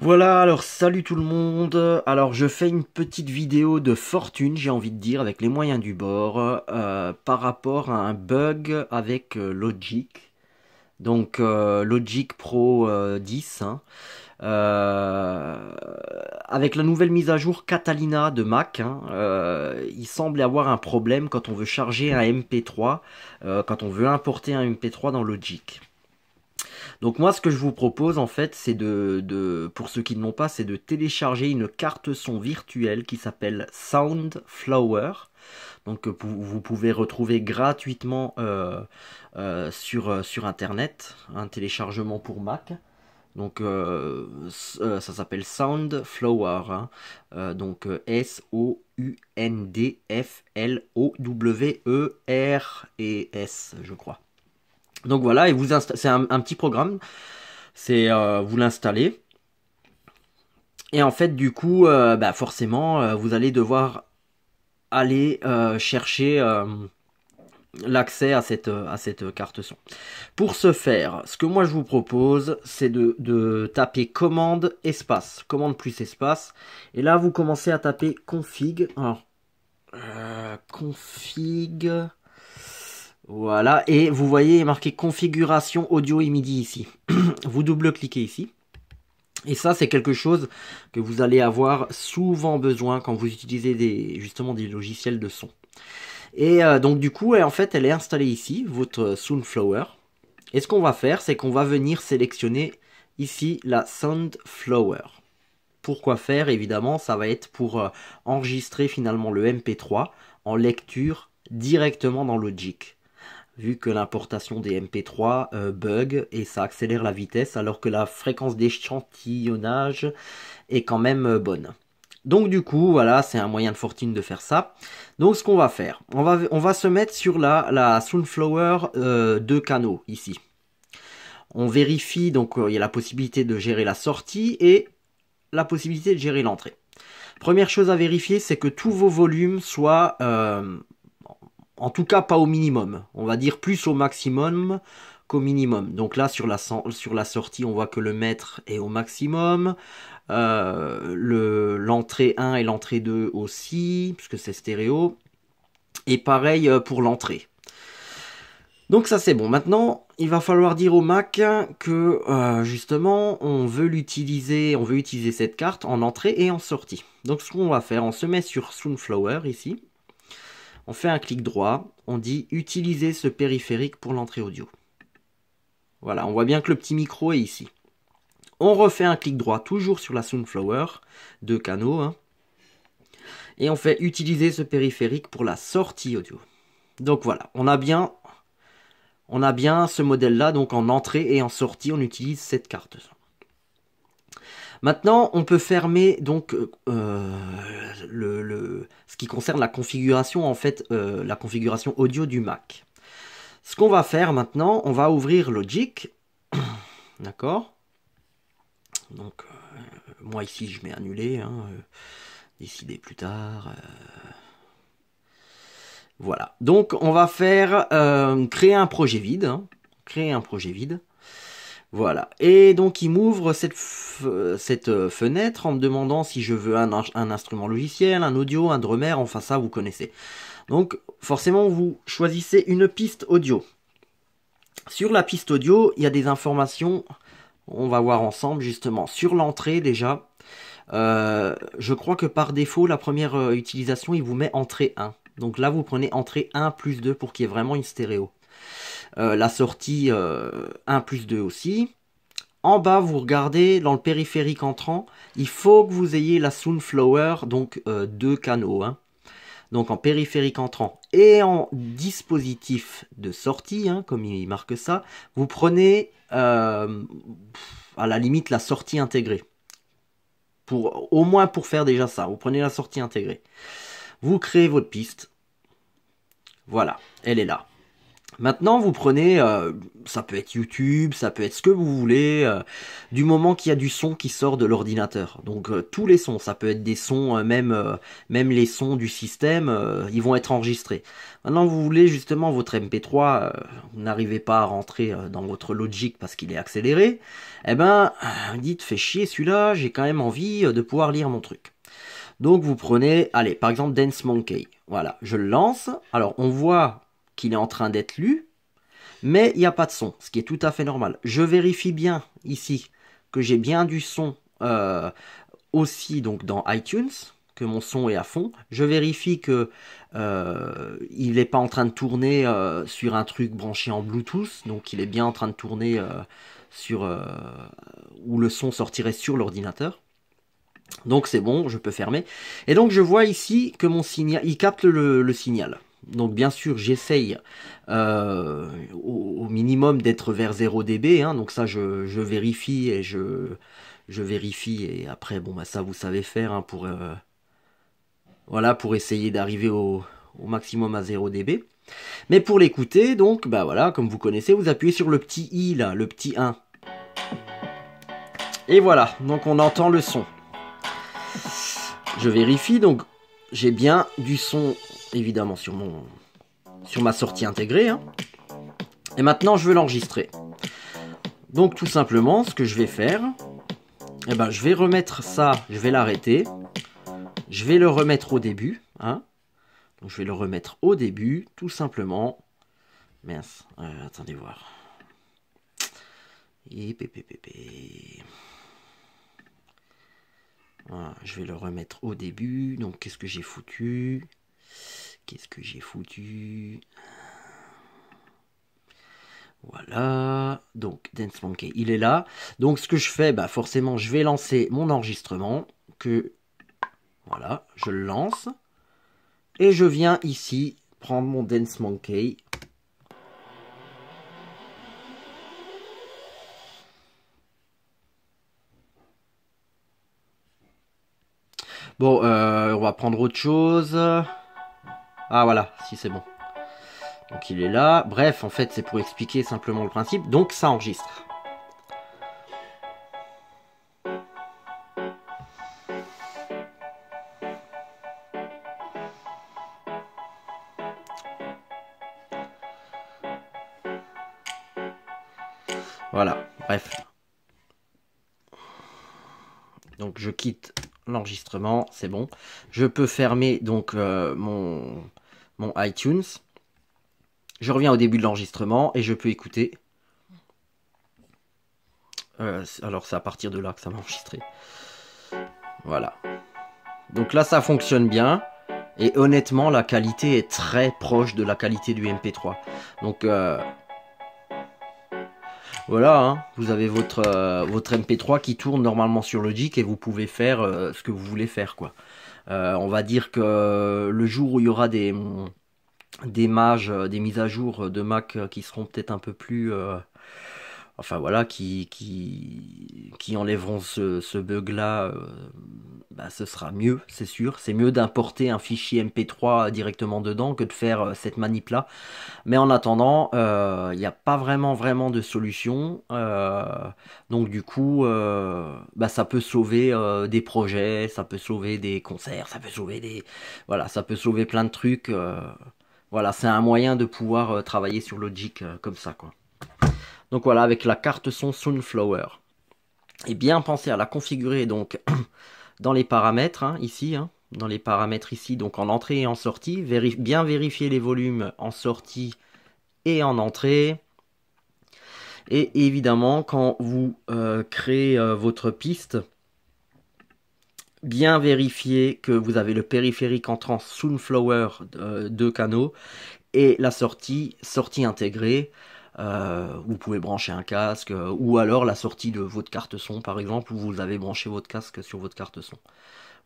Voilà, alors salut tout le monde. Alors je fais une petite vidéo de fortune, j'ai envie de dire, avec les moyens du bord, euh, par rapport à un bug avec euh, Logic. Donc euh, Logic Pro 10. Hein. avec la nouvelle mise à jour Catalina de Mac, hein, il semble avoir un problème quand on veut charger un MP3, quand on veut importer un MP3 dans Logic. Donc moi, ce que je vous propose, en fait, c'est de, pour ceux qui ne l'ont pas, c'est de télécharger une carte son virtuelle qui s'appelle Soundflower. Donc euh, vous pouvez retrouver gratuitement euh, euh, sur, sur Internet un téléchargement pour Mac. Donc ça s'appelle Soundflower. Hein. donc S-O-U-N-D-F-L-O-W-E-R e S, je crois. Donc voilà, et vous c'est un, petit programme. C'est euh, vous l'installez. Et en fait, du coup, euh, bah forcément, euh, vous allez devoir aller chercher l'accès à cette, à cette carte son. Pour ce faire, ce que moi je vous propose, c'est de, de, taper commande espace, commande plus espace. Et là, vous commencez à taper config. config. Voilà, et vous voyez, marqué configuration audio et MIDI ici. vous double-cliquez ici. Et ça, c'est quelque chose que vous allez avoir souvent besoin quand vous utilisez des, justement des logiciels de son. Et euh, donc du coup, en fait, elle est installée ici, votre Soundflower. Et ce qu'on va faire, c'est qu'on va venir sélectionner ici la Soundflower. Pourquoi faire Évidemment, ça va être pour euh, enregistrer finalement le MP3 en lecture directement dans Logic vu que l'importation des MP3 euh, bug et ça accélère la vitesse alors que la fréquence d'échantillonnage est quand même euh, bonne. Donc du coup, voilà, c'est un moyen de fortune de faire ça. Donc ce qu'on va faire, on va, on va se mettre sur la, la Sunflower euh, de canaux ici. On vérifie, donc il y a la possibilité de gérer la sortie et la possibilité de gérer l'entrée. Première chose à vérifier, c'est que tous vos volumes soient en tout cas pas au minimum. On va dire plus au maximum qu'au minimum. Donc là, sur la, sur la sortie, on voit que le mètre est au maximum. Euh, l'entrée 1 et l'entrée 2 aussi, puisque c'est stéréo. Et pareil euh, pour l'entrée. Donc ça c'est bon. Maintenant, il va falloir dire au Mac que euh, justement, on veut l'utiliser, on veut utiliser cette carte en entrée et en sortie. Donc ce qu'on va faire, on se met sur Sunflower ici. On fait un clic droit, on dit utiliser ce périphérique pour l'entrée audio. Voilà, on voit bien que le petit micro est ici. On refait un clic droit toujours sur la Soundflower, deux canaux, hein, et on fait utiliser ce périphérique pour la sortie audio. Donc voilà, on a bien, on a bien ce modèle-là, donc en entrée et en sortie, on utilise cette carte. Maintenant, on peut fermer donc euh, ce qui concerne la configuration en fait, euh, la configuration audio du Mac. Ce qu'on va faire maintenant, on va ouvrir Logic, d'accord Donc euh, moi ici je mets annuler, hein, décider plus tard. Voilà. Donc on va faire créer un projet vide, hein. créer un projet vide. Voilà. Et donc il m'ouvre cette, euh, fenêtre en me demandant si je veux un, instrument logiciel, un audio, un drummer, enfin ça vous connaissez. Donc forcément vous choisissez une piste audio. Sur la piste audio, il y a des informations, on va voir ensemble justement. Sur l'entrée déjà, euh, je crois que par défaut, la première euh, utilisation, il vous met entrée 1. Donc là, vous prenez entrée 1 plus 2 pour qu'il y ait vraiment une stéréo. Euh, la sortie 1 euh, plus 2 aussi. En bas, vous regardez dans le périphérique entrant, il faut que vous ayez la Sunflower, donc euh, deux canaux. Hein. Donc en périphérique entrant et en dispositif de sortie, hein, comme il marque ça, vous prenez à la limite la sortie intégrée. Pour, au moins pour faire déjà ça, vous prenez la sortie intégrée. Vous créez votre piste. Voilà, elle est là. Maintenant, vous prenez, euh, ça peut être YouTube, ça peut être ce que vous voulez, euh, du moment qu'il y a du son qui sort de l'ordinateur. Donc euh, tous les sons, ça peut être des sons, même, même les sons du système, ils vont être enregistrés. Maintenant, vous voulez justement votre MP3, vous n'arrivez pas à rentrer dans votre logique parce qu'il est accéléré, eh ben, dites, fais chier celui-là, j'ai quand même envie de pouvoir lire mon truc. Donc vous prenez, allez, par exemple Dance Monkey. Voilà, je le lance. Alors on voit qu'il est en train d'être lu, mais il n'y a pas de son, ce qui est tout à fait normal. Je vérifie bien ici que j'ai bien du son euh, aussi donc dans iTunes, que mon son est à fond. Je vérifie que euh, il n'est pas en train de tourner euh, sur un truc branché en Bluetooth, donc il est bien en train de tourner sur où le son sortirait sur l'ordinateur. Donc c'est bon, je peux fermer. Et donc je vois ici que mon signal, il capte le signal. Donc bien sûr, j'essaye euh, au, minimum d'être vers 0 dB. Hein. donc ça, je, vérifie et je, vérifie. Et après, bon, bah, ça, vous savez faire hein, pour, euh, voilà, pour essayer d'arriver au, maximum à 0 dB. Mais pour l'écouter, donc, bah voilà, comme vous connaissez, vous appuyez sur le petit i là, le petit 1. Et voilà, donc on entend le son. Je vérifie, donc j'ai bien du son évidemment sur mon sur ma sortie intégrée. Hein. Et maintenant, je veux l'enregistrer. Donc tout simplement, ce que je vais faire, eh ben, je vais remettre ça, je vais l'arrêter. Je vais le remettre au début. Hein. je vais le remettre au début, tout simplement. Mince, euh, attendez voir. Et je vais le remettre au début. Donc qu'est-ce que j'ai foutu Qu'est-ce que j'ai foutu voilà, donc Dance Monkey, il est là. Donc ce que je fais, bah forcément, je vais lancer mon enregistrement. Que voilà, je le lance. Et je viens ici prendre mon Dance Monkey. Bon, euh, on va prendre autre chose. Ah voilà, si c'est bon. Donc il est là. Bref, en fait, c'est pour expliquer simplement le principe. Donc ça enregistre. Voilà, bref. Donc je quitte l'enregistrement, c'est bon. Je peux fermer donc euh, mon mon iTunes. Je reviens au début de l'enregistrement et je peux écouter. Euh, alors c'est à partir de là que ça m'a enregistré. Voilà. Donc là ça fonctionne bien. Et honnêtement la qualité est très proche de la qualité du MP3. Donc euh, voilà, hein. vous avez votre, euh, votre MP3 qui tourne normalement sur Logic et vous pouvez faire ce que vous voulez faire quoi. Euh, on va dire que le jour où il y aura des, des mages, euh, des mises à jour de Mac qui seront peut-être un peu plus euh, enfin voilà, qui, qui, qui enlèveront ce, bug-là, euh, bah, ce sera mieux, c'est sûr. C'est mieux d'importer un fichier MP3 directement dedans que de faire euh, cette manip-là. Mais en attendant, euh, il n'y a pas vraiment vraiment de solution. donc du coup, bah, ça peut sauver des projets, ça peut sauver des concerts, ça peut sauver des... Voilà, ça peut sauver plein de trucs. voilà, c'est un moyen de pouvoir travailler sur Logic comme ça, quoi. Donc voilà, avec la carte son Sunflower. Et bien penser à la configurer donc dans les paramètres, hein, ici, hein, dans les paramètres ici, donc en entrée et en sortie. bien vérifier les volumes en sortie et en entrée. Et évidemment, quand vous euh, créez euh, votre piste, bien vérifier que vous avez le périphérique entrant Sunflower euh, de canaux et la sortie, sortie intégrée. Euh, vous pouvez brancher un casque, euh, ou alors la sortie de votre carte son par exemple, où vous avez branché votre casque sur votre carte son.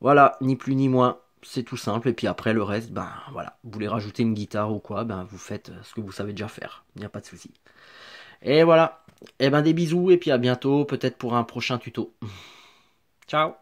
Voilà, ni plus ni moins, c'est tout simple. Et puis après le reste, ben voilà, vous voulez rajouter une guitare ou quoi, ben vous faites euh, ce que vous savez déjà faire, il n'y a pas de souci. Et voilà, et eh ben des bisous et puis à bientôt, peut-être pour un prochain tuto. Ciao